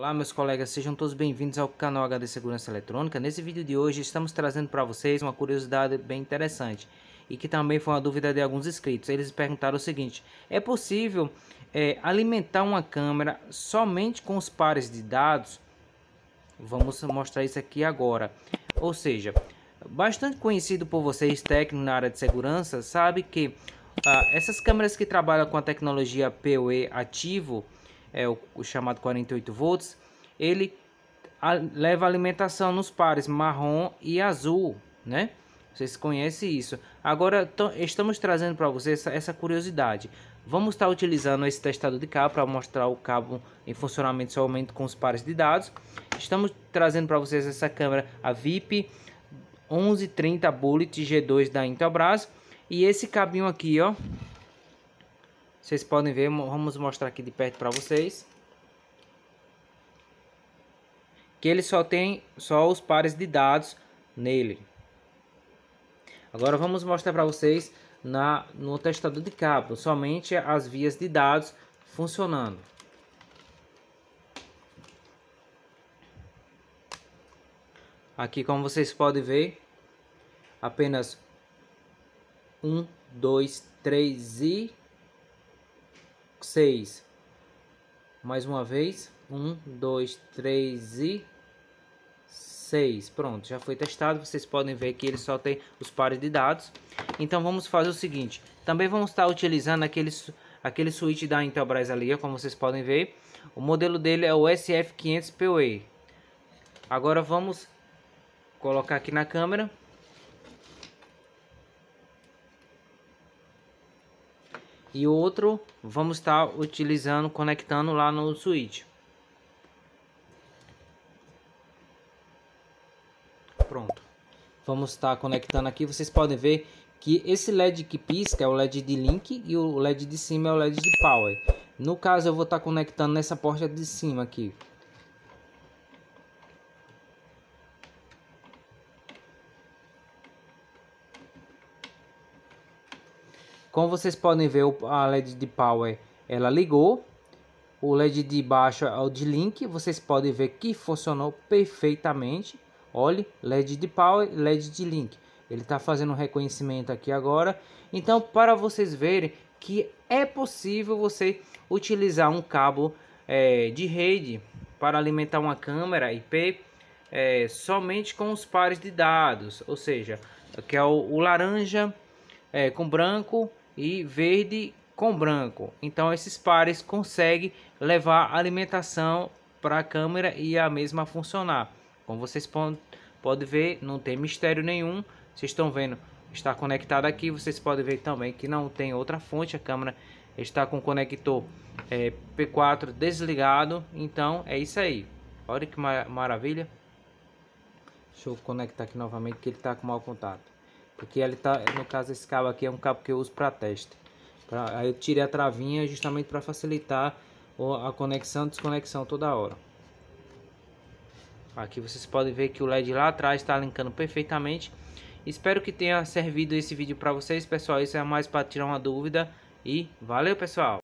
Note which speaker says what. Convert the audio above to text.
Speaker 1: Olá meus colegas, sejam todos bem-vindos ao canal HD Segurança Eletrônica. Nesse vídeo de hoje estamos trazendo para vocês uma curiosidade bem interessante e que também foi uma dúvida de alguns inscritos. Eles perguntaram o seguinte, é possível é, alimentar uma câmera somente com os pares de dados? Vamos mostrar isso aqui agora. Ou seja, bastante conhecido por vocês técnico na área de segurança, sabe que ah, essas câmeras que trabalham com a tecnologia PoE ativo é o, o chamado 48 volts, ele a, leva alimentação nos pares marrom e azul, né? Vocês conhecem isso. Agora estamos trazendo para vocês essa, essa, curiosidade. Vamos estar tá utilizando esse testador de cabo para mostrar o cabo em funcionamento somente com os pares de dados. Estamos trazendo para vocês essa câmera, a VIP 1130 Bullet G2 da Intelbras. E esse cabinho aqui, ó, vocês podem ver, vamos mostrar aqui de perto para vocês. Que ele só tem só os pares de dados nele. Agora vamos mostrar para vocês na, no testador de cabo, somente as vias de dados funcionando. Aqui como vocês podem ver, apenas um, dois, três e 6. Mais uma vez. 1, 2, 3 e 6. Pronto, já foi testado. Vocês podem ver que ele só tem os pares de dados. Então vamos fazer o seguinte. Também vamos estar utilizando aquele, aquele switch da Intelbras ali, como vocês podem ver. O modelo dele é o SF500POE. Agora vamos colocar aqui na câmera. e outro vamos estar utilizando, conectando lá no switch. Pronto. Vamos estar conectando aqui, vocês podem ver que esse LED que pisca é o LED de link e o LED de cima é o LED de power. No caso eu vou estar conectando nessa porta de cima aqui, Como vocês podem ver, a LED de power ela ligou. O LED de baixo é o de link. Vocês podem ver que funcionou perfeitamente. Olhe, LED de power, LED de link. Ele está fazendo um reconhecimento aqui agora. Então, para vocês verem que é possível você utilizar um cabo é, de rede para alimentar uma câmera IP é, somente com os pares de dados. Ou seja, que é o, o laranja é, com branco, e verde com branco. Então esses pares conseguem levar a alimentação para a câmera e a mesma funcionar. Como vocês podem ver, não tem mistério nenhum. Vocês estão vendo, está conectado aqui. Vocês podem ver também que não tem outra fonte. A câmera está com o conector é, P4 desligado. Então é isso aí. Olha que mar maravilha. Deixa eu conectar aqui novamente que ele está com mau contato. Porque ele tá, no caso esse cabo aqui é um cabo que eu uso para teste. Pra, aí eu tirei a travinha justamente para facilitar a conexão e desconexão toda hora. Aqui vocês podem ver que o LED lá atrás está linkando perfeitamente. Espero que tenha servido esse vídeo para vocês, pessoal. Isso é mais para tirar uma dúvida. E valeu, pessoal!